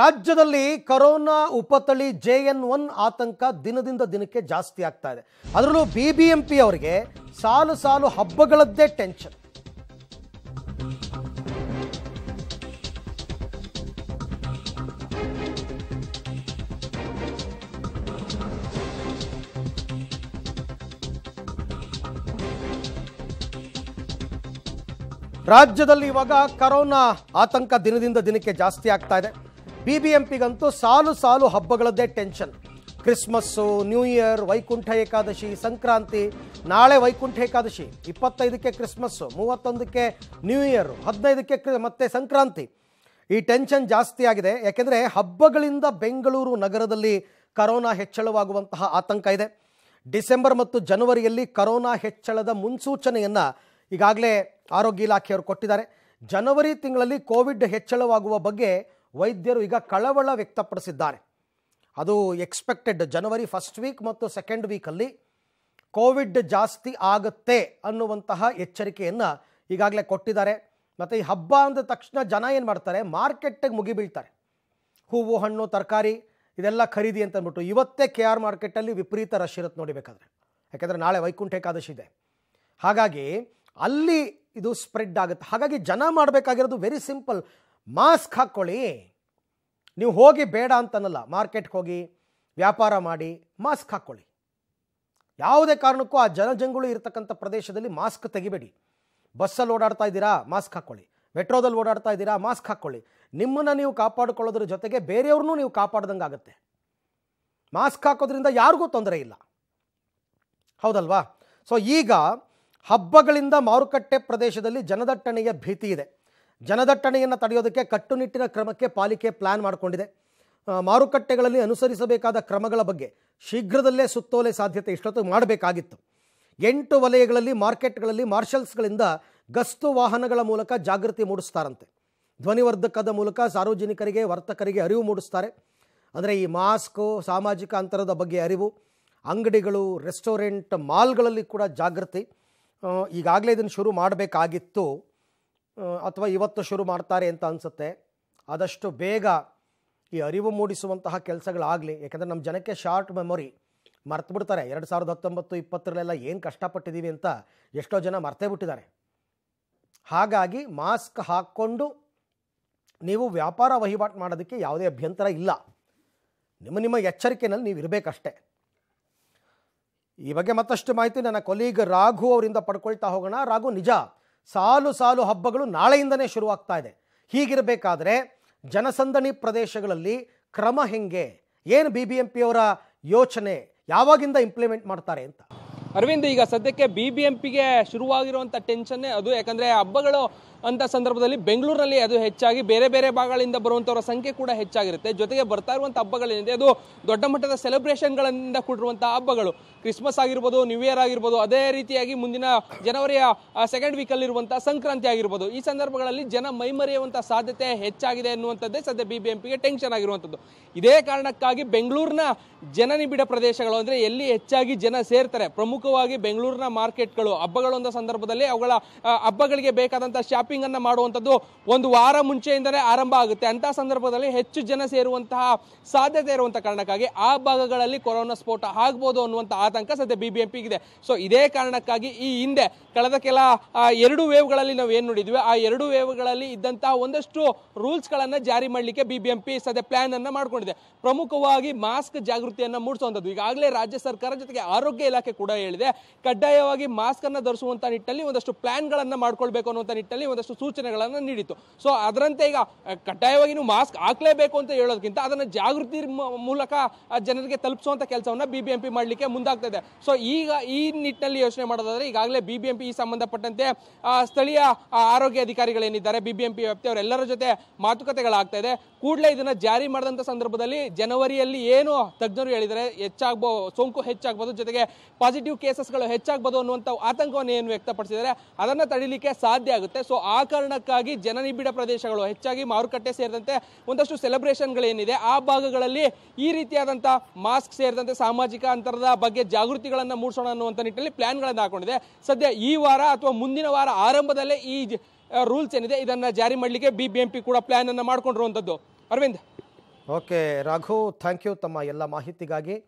ರಾಜ್ಯದಲ್ಲಿ ಕರೋನಾ ಉಪತಳಿ J N one ಆತಂಕ ದಿನದಿಂದ ದಿನಕ್ಕೆ ಜಾಸ್ತಿ ಆಗ್ತಾ ಇದೆ ಅದರಲ್ಲೂ ಬಿ ಬಿ ಎಂ ಪಿ ಅವರಿಗೆ ಸಾಲು ಸಾಲು ಹಬ್ಬಗಳದ್ದೇ ಟೆನ್ಷನ್ ರಾಜ್ಯದಲ್ಲಿ ಇವಾಗ ಕರೋನಾ ಆತಂಕ ದಿನದಿಂದ ದಿನಕ್ಕೆ ಜಾಸ್ತಿ ಆಗ್ತಾ ಇದೆ ಬಿ ಬಿ ಎಂ ಸಾಲು ಸಾಲು ಹಬ್ಬಗಳದ್ದೇ tension Christmas new year Vaikuntha Ekadashi Sankranti ನಾಳೆ ವೈಕುಂಠ ಏಕಾದಶಿ ಇಪ್ಪತ್ತೈದಕ್ಕೆ ಕ್ರಿಸ್ಮಸ್ಸು ಮೂವತ್ತೊಂದಕ್ಕೆ ನ್ಯೂ ಇಯರು ಹದಿನೈದಕ್ಕೆ ಕ್ರಿ ಮತ್ತೆ ಸಂಕ್ರಾಂತಿ ಈ ಟೆನ್ಷನ್ ಜಾಸ್ತಿ ಆಗಿದೆ ಯಾಕೆಂದರೆ ಹಬ್ಬಗಳಿಂದ ಬೆಂಗಳೂರು ನಗರದಲ್ಲಿ ಕರೋನಾ ಹೆಚ್ಚಳವಾಗುವಂತಹ ಆತಂಕ ಇದೆ ಡಿಸೆಂಬರ್ ಮತ್ತು ಜನವರಿಯಲ್ಲಿ ಕರೋನಾ ಹೆಚ್ಚಳದ ಮುನ್ಸೂಚನೆಯನ್ನು ಈಗಾಗಲೇ ಆರೋಗ್ಯ ಇಲಾಖೆಯವರು ಕೊಟ್ಟಿದ್ದಾರೆ ಜನವರಿ ತಿಂಗಳಲ್ಲಿ ಕೋವಿಡ್ ಹೆಚ್ಚಳವಾಗುವ ಬಗ್ಗೆ ವೈದ್ಯರು ಈಗ ಕಳವಳ ವ್ಯಕ್ತಪಡಿಸಿದ್ದಾರೆ ಅದು ಎಕ್ಸ್ಪೆಕ್ಟೆಡ್ ಜನವರಿ ಫಸ್ಟ್ ವೀಕ್ ಮತ್ತು ಸೆಕೆಂಡ್ ವೀಕಲ್ಲಿ ಕೋವಿಡ್ ಜಾಸ್ತಿ ಆಗುತ್ತೆ ಅನ್ನುವಂತಹ ಎಚ್ಚರಿಕೆಯನ್ನು ಈಗಾಗಲೇ ಕೊಟ್ಟಿದ್ದಾರೆ ಮತ್ತು ಈ ಹಬ್ಬ ಅಂದ ತಕ್ಷಣ ಜನ ಏನು ಮಾಡ್ತಾರೆ ಮಾರ್ಕೆಟಿಗೆ ಮುಗಿಬೀಳ್ತಾರೆ ಹೂವು ಹಣ್ಣು ತರಕಾರಿ ಇದೆಲ್ಲ ಖರೀದಿ ಅಂತ ಅಂದ್ಬಿಟ್ಟು ಇವತ್ತೇ ಕೆ ಆರ್ ಮಾರ್ಕೆಟಲ್ಲಿ ವಿಪರೀತ ರಶ್ ಇರುತ್ತೆ ನೋಡಿಬೇಕಾದ್ರೆ ಯಾಕೆಂದರೆ ನಾಳೆ ವೈಕುಂಠ ಏಕಾದಶಿ ಇದೆ ಹಾಗಾಗಿ ಅಲ್ಲಿ ಇದು ಸ್ಪ್ರೆಡ್ ಆಗುತ್ತೆ ಹಾಗಾಗಿ ಜನ ಮಾಡಬೇಕಾಗಿರೋದು ವೆರಿ ಸಿಂಪಲ್ ಮಾಸ್ಕ್ ಹಾಕ್ಕೊಳ್ಳಿ ನೀವು ಹೋಗಿ ಬೇಡ ಅಂತನಲ್ಲ ಮಾರ್ಕೆಟ್ಗೆ ಹೋಗಿ ವ್ಯಾಪಾರ ಮಾಡಿ ಮಾಸ್ಕ್ ಹಾಕ್ಕೊಳ್ಳಿ ಯಾವುದೇ ಕಾರಣಕ್ಕೂ ಆ ಜನಜಂಗುಳಿ ಇರತಕ್ಕಂಥ ಪ್ರದೇಶದಲ್ಲಿ ಮಾಸ್ಕ್ ತೆಗಿಬೇಡಿ ಬಸ್ಸಲ್ಲಿ ಓಡಾಡ್ತಾ ಇದ್ದೀರಾ ಮಾಸ್ಕ್ ಹಾಕ್ಕೊಳ್ಳಿ ಮೆಟ್ರೋದಲ್ಲಿ ಓಡಾಡ್ತಾ ಇದ್ದೀರಾ ಮಾಸ್ಕ್ ಹಾಕ್ಕೊಳ್ಳಿ ನಿಮ್ಮನ್ನು ನೀವು ಕಾಪಾಡಿಕೊಳ್ಳೋದ್ರ ಜೊತೆಗೆ ಬೇರೆಯವ್ರನ್ನೂ ನೀವು ಕಾಪಾಡ್ದಂಗೆ ಆಗುತ್ತೆ ಮಾಸ್ಕ್ ಹಾಕೋದ್ರಿಂದ ಯಾರಿಗೂ ತೊಂದರೆ ಇಲ್ಲ ಹೌದಲ್ವಾ ಸೊ ಈಗ ಹಬ್ಬಗಳಿಂದ ಮಾರುಕಟ್ಟೆ ಪ್ರದೇಶದಲ್ಲಿ ಜನದಟ್ಟಣೆಯ ಭೀತಿ ಇದೆ ಜನದಟ್ಟಣೆಯನ್ನು ತಡೆಯೋದಕ್ಕೆ ಕಟ್ಟುನಿಟ್ಟಿನ ಕ್ರಮಕ್ಕೆ ಪಾಲಿಕೆ ಪ್ಲಾನ್ ಮಾಡಿಕೊಂಡಿದೆ ಮಾರುಕಟ್ಟೆಗಳಲ್ಲಿ ಅನುಸರಿಸಬೇಕಾದ ಕ್ರಮಗಳ ಬಗ್ಗೆ ಶೀಘ್ರದಲ್ಲೇ ಸುತ್ತೋಲೆ ಸಾಧ್ಯತೆ ಇಷ್ಟೊತ್ತು ಮಾಡಬೇಕಾಗಿತ್ತು ಎಂಟು ವಲಯಗಳಲ್ಲಿ ಮಾರ್ಕೆಟ್ಗಳಲ್ಲಿ ಮಾರ್ಷಲ್ಸ್ಗಳಿಂದ ಗಸ್ತು ವಾಹನಗಳ ಮೂಲಕ ಜಾಗೃತಿ ಮೂಡಿಸ್ತಾರಂತೆ ಧ್ವನಿವರ್ಧಕದ ಮೂಲಕ ಸಾರ್ವಜನಿಕರಿಗೆ ವರ್ತಕರಿಗೆ ಅರಿವು ಮೂಡಿಸ್ತಾರೆ ಅಂದರೆ ಈ ಮಾಸ್ಕು ಸಾಮಾಜಿಕ ಅಂತರದ ಬಗ್ಗೆ ಅರಿವು ಅಂಗಡಿಗಳು ರೆಸ್ಟೋರೆಂಟ್ ಮಾಲ್ಗಳಲ್ಲಿ ಕೂಡ ಜಾಗೃತಿ ಈಗಾಗಲೇ ಇದನ್ನು ಶುರು ಮಾಡಬೇಕಾಗಿತ್ತು ಅಥವಾ ಇವತ್ತು ಶುರು ಮಾಡ್ತಾರೆ ಅಂತ ಅನಿಸುತ್ತೆ ಆದಷ್ಟು ಬೇಗ ಈ ಅರಿವು ಮೂಡಿಸುವಂತಹ ಕೆಲಸಗಳಾಗಲಿ ಯಾಕಂದರೆ ನಮ್ಮ ಜನಕ್ಕೆ ಶಾರ್ಟ್ ಮೆಮೊರಿ ಮರ್ತು ಬಿಡ್ತಾರೆ ಎರಡು ಸಾವಿರದ ಹತ್ತೊಂಬತ್ತು ಇಪ್ಪತ್ತರಲ್ಲೆಲ್ಲ ಏನು ಕಷ್ಟಪಟ್ಟಿದ್ದೀವಿ ಅಂತ ಎಷ್ಟೋ ಜನ ಮರ್ತೇ ಬಿಟ್ಟಿದ್ದಾರೆ ಹಾಗಾಗಿ ಮಾಸ್ಕ್ ಹಾಕ್ಕೊಂಡು ನೀವು ವ್ಯಾಪಾರ ವಹಿವಾಟು ಮಾಡೋದಕ್ಕೆ ಯಾವುದೇ ಅಭ್ಯಂತರ ಇಲ್ಲ ನಿಮ್ಮ ನಿಮ್ಮ ಎಚ್ಚರಿಕೆಯಲ್ಲಿ ನೀವು ಇರಬೇಕಷ್ಟೇ ಈ ಬಗ್ಗೆ ಮತ್ತಷ್ಟು ಮಾಹಿತಿ ನನ್ನ ಕೊಲೀಗ್ ರಾಘು ಅವರಿಂದ ಪಡ್ಕೊಳ್ತಾ ಹೋಗೋಣ ರಾಘು ನಿಜ ಸಾಲು ಸಾಲು ಹಬ್ಬಗಳು ನಾಳೆಯಿಂದನೇ ಶುರುವಾಗ್ತಾ ಇದೆ ಹೀಗಿರಬೇಕಾದ್ರೆ ಜನಸಂದಣಿ ಪ್ರದೇಶಗಳಲ್ಲಿ ಕ್ರಮ ಹೆಂಗೆ ಏನು ಬಿ ಬಿ ಎಂ ಪಿಯವರ ಯೋಚನೆ ಯಾವಾಗಿಂದ ಇಂಪ್ಲಿಮೆಂಟ್ ಮಾಡ್ತಾರೆ ಅಂತ ಅರವಿಂದ್ ಈಗ ಸದ್ಯಕ್ಕೆ ಬಿ ಬಿ ಎಂ ಪಿಗೆ ಶುರುವಾಗಿರುವಂಥ ಟೆನ್ಷನ್ನೇ ಅದು ಯಾಕಂದ್ರೆ ಹಬ್ಬಗಳು ಅಂತ ಸಂದರ್ಭದಲ್ಲಿ ಬೆಂಗಳೂರಿನಲ್ಲಿ ಅದು ಹೆಚ್ಚಾಗಿ ಬೇರೆ ಬೇರೆ ಭಾಗಗಳಿಂದ ಬರುವಂತವರ ಸಂಖ್ಯೆ ಕೂಡ ಹೆಚ್ಚಾಗಿರುತ್ತೆ ಜೊತೆಗೆ ಬರ್ತಾ ಇರುವಂಥ ಹಬ್ಬಗಳೇನಿದೆ ಅದು ದೊಡ್ಡ ಮಟ್ಟದ ಸೆಲೆಬ್ರೇಷನ್ಗಳಿಂದ ಕೂಡಿರುವಂತಹ ಹಬ್ಬಗಳು ಕ್ರಿಸ್ಮಸ್ ಆಗಿರ್ಬೋದು ನ್ಯೂ ಇಯರ್ ಆಗಿರ್ಬೋದು ಅದೇ ರೀತಿಯಾಗಿ ಮುಂದಿನ ಜನವರಿಯ ಸೆಕೆಂಡ್ ವೀಕಲ್ಲಿರುವಂಥ ಸಂಕ್ರಾಂತಿ ಆಗಿರ್ಬೋದು ಈ ಸಂದರ್ಭಗಳಲ್ಲಿ ಜನ ಮೈಮರೆಯುವಂಥ ಸಾಧ್ಯತೆ ಹೆಚ್ಚಾಗಿದೆ ಎನ್ನುವಂಥದ್ದೇ ಸದ್ಯ ಬಿ ಬಿ ಎಂ ಪಿಗೆ ಟೆನ್ಷನ್ ಆಗಿರುವಂಥದ್ದು ಇದೇ ಕಾರಣಕ್ಕಾಗಿ ಬೆಂಗಳೂರಿನ ಜನನಿಬಿಡ ಪ್ರದೇಶಗಳು ಅಂದರೆ ಎಲ್ಲಿ ಹೆಚ್ಚಾಗಿ ಜನ ಸೇರ್ತಾರೆ ಪ್ರಮುಖ ಪ್ರಮುಖವಾಗಿ ಬೆಂಗಳೂರಿನ ಮಾರ್ಕೆಟ್ಗಳು ಹಬ್ಬಗಳೊಂದ ಸಂದರ್ಭದಲ್ಲಿ ಅವುಗಳ ಹಬ್ಬಗಳಿಗೆ ಬೇಕಾದಂತಹ ಶಾಪಿಂಗ್ ಅನ್ನು ಮಾಡುವಂಥದ್ದು ಒಂದು ವಾರ ಮುಂಚೆಯಿಂದಲೇ ಆರಂಭ ಆಗುತ್ತೆ ಅಂತ ಸಂದರ್ಭದಲ್ಲಿ ಹೆಚ್ಚು ಜನ ಸೇರುವಂತಹ ಸಾಧ್ಯತೆ ಇರುವಂಥ ಕಾರಣಕ್ಕಾಗಿ ಆ ಭಾಗಗಳಲ್ಲಿ ಕೊರೋನಾ ಸ್ಫೋಟ ಆಗ್ಬೋದು ಅನ್ನುವಂಥ ಆತಂಕ ಸದ್ಯ ಇದೆ ಸೊ ಇದೇ ಕಾರಣಕ್ಕಾಗಿ ಈ ಹಿಂದೆ ಕಳೆದ ಕೆಲ ಎರಡು ವೇವ್ಗಳಲ್ಲಿ ನಾವು ಏನು ನೋಡಿದ್ವಿ ಆ ಎರಡು ವೇವ್ಗಳಲ್ಲಿ ಇದ್ದಂತಹ ಒಂದಷ್ಟು ರೂಲ್ಸ್ ಗಳನ್ನ ಜಾರಿ ಮಾಡಲಿಕ್ಕೆ ಬಿಬಿಎಂಪಿ ಸದ್ಯ ಪ್ಲಾನ್ ಅನ್ನು ಮಾಡಿಕೊಂಡಿದೆ ಪ್ರಮುಖವಾಗಿ ಮಾಸ್ಕ್ ಜಾಗೃತಿಯನ್ನು ಮೂಡಿಸುವಂಥದ್ದು ಈಗಾಗಲೇ ರಾಜ್ಯ ಸರ್ಕಾರ ಜೊತೆಗೆ ಆರೋಗ್ಯ ಇಲಾಖೆ ಕೂಡ ಹೇಳಿ ಹೇಳಿದೆ ಕಡ್ಡಾಯವಾಗಿ ಮಾಸ್ಕನ್ನು ಧರಿಸುವಂತ ನಿಟ್ಟಿನಲ್ಲಿ ಒಂದಷ್ಟು ಗಳನ್ನ ಮಾಡ್ಕೊಳ್ಬೇಕು ಅನ್ನುವಂಥ ನಿಟ್ಟಿನಲ್ಲಿ ಒಂದಷ್ಟು ಸೂಚನೆಗಳನ್ನು ನೀಡಿತ್ತು ಸೊ ಅದರಂತೆ ಈಗ ಕಡ್ಡಾಯವಾಗಿ ನೀವು ಮಾಸ್ಕ್ ಹಾಕ್ಲೇಬೇಕು ಅಂತ ಹೇಳೋದಕ್ಕಿಂತ ಅದನ್ನು ಜಾಗೃತಿ ಮೂಲಕ ಜನರಿಗೆ ತಲುಪಿಸುವಂಥ ಕೆಲಸವನ್ನು ಬಿಬಿಎಂಪಿ ಮಾಡಲಿಕ್ಕೆ ಮುಂದಾಗ್ತಾ ಇದೆ ಸೊ ಈಗ ಈ ನಿಟ್ಟಿನಲ್ಲಿ ಯೋಚನೆ ಮಾಡೋದಾದರೆ ಈಗಾಗಲೇ ಬಿಬಿಎಂಪಿ ಈ ಸಂಬಂಧಪಟ್ಟಂತೆ ಸ್ಥಳೀಯ ಆರೋಗ್ಯ ಅಧಿಕಾರಿಗಳೇನಿದ್ದಾರೆ ಬಿಬಿಎಂಪಿ ಬಿ ಎಂ ವ್ಯಾಪ್ತಿಯವರೆಲ್ಲರ ಜೊತೆ ಮಾತುಕತೆಗಳಾಗ್ತಾ ಇದೆ ಕೂಡಲೇ ಇದನ್ನು ಜಾರಿ ಮಾಡಿದಂಥ ಸಂದರ್ಭದಲ್ಲಿ ಜನವರಿಯಲ್ಲಿ ಏನು ತಜ್ಞರು ಹೇಳಿದರೆ ಹೆಚ್ಚಾಗ್ಬೋ ಸೋಂಕು ಹೆಚ್ಚಾಗಬಹುದು ಜೊತೆಗೆ ಪಾಸಿಟಿವ್ ಕೇಸಸ್ಗಳು ಹೆಚ್ಚಾಗ್ಬೋದು ಅನ್ನುವಂಥ ಆತಂಕವನ್ನು ಏನು ವ್ಯಕ್ತಪಡಿಸಿದರೆ ಅದನ್ನು ತಡಿಲಿಕ್ಕೆ ಸಾಧ್ಯ ಆಗುತ್ತೆ ಸೊ ಆ ಕಾರಣಕ್ಕಾಗಿ ಜನನಿಬಿಡ ಪ್ರದೇಶಗಳು ಹೆಚ್ಚಾಗಿ ಮಾರುಕಟ್ಟೆ ಸೇರಿದಂತೆ ಒಂದಷ್ಟು ಸೆಲೆಬ್ರೇಷನ್ಗಳೇನಿದೆ ಆ ಭಾಗಗಳಲ್ಲಿ ಈ ರೀತಿಯಾದಂಥ ಮಾಸ್ಕ್ ಸೇರಿದಂತೆ ಸಾಮಾಜಿಕ ಅಂತರದ ಬಗ್ಗೆ ಜಾಗೃತಿಗಳನ್ನು ಮೂಡಿಸೋಣ ಅನ್ನುವಂಥ ನಿಟ್ಟಿನಲ್ಲಿ ಪ್ಲ್ಯಾನ್ಗಳನ್ನು ಹಾಕೊಂಡಿದೆ ಸದ್ಯ ಈ ವಾರ ಅಥವಾ ಮುಂದಿನ ವಾರ ಆರಂಭದಲ್ಲೇ ಈ ರೂಲ್ಸ್ ಏನಿದೆ ಇದನ್ನು ಜಾರಿ ಮಾಡಲಿಕ್ಕೆ ಬಿ ಬಿ ಎಂ ಪಿ ಕೂಡ ಪ್ಲ್ಯಾನನ್ನು ಮಾಡಿಕೊಂಡಿರುವಂಥದ್ದು Arvind okay Raghu thank you ತಮ್ಮ ಎಲ್ಲ ಮಾಹಿತಿಗಾಗಿ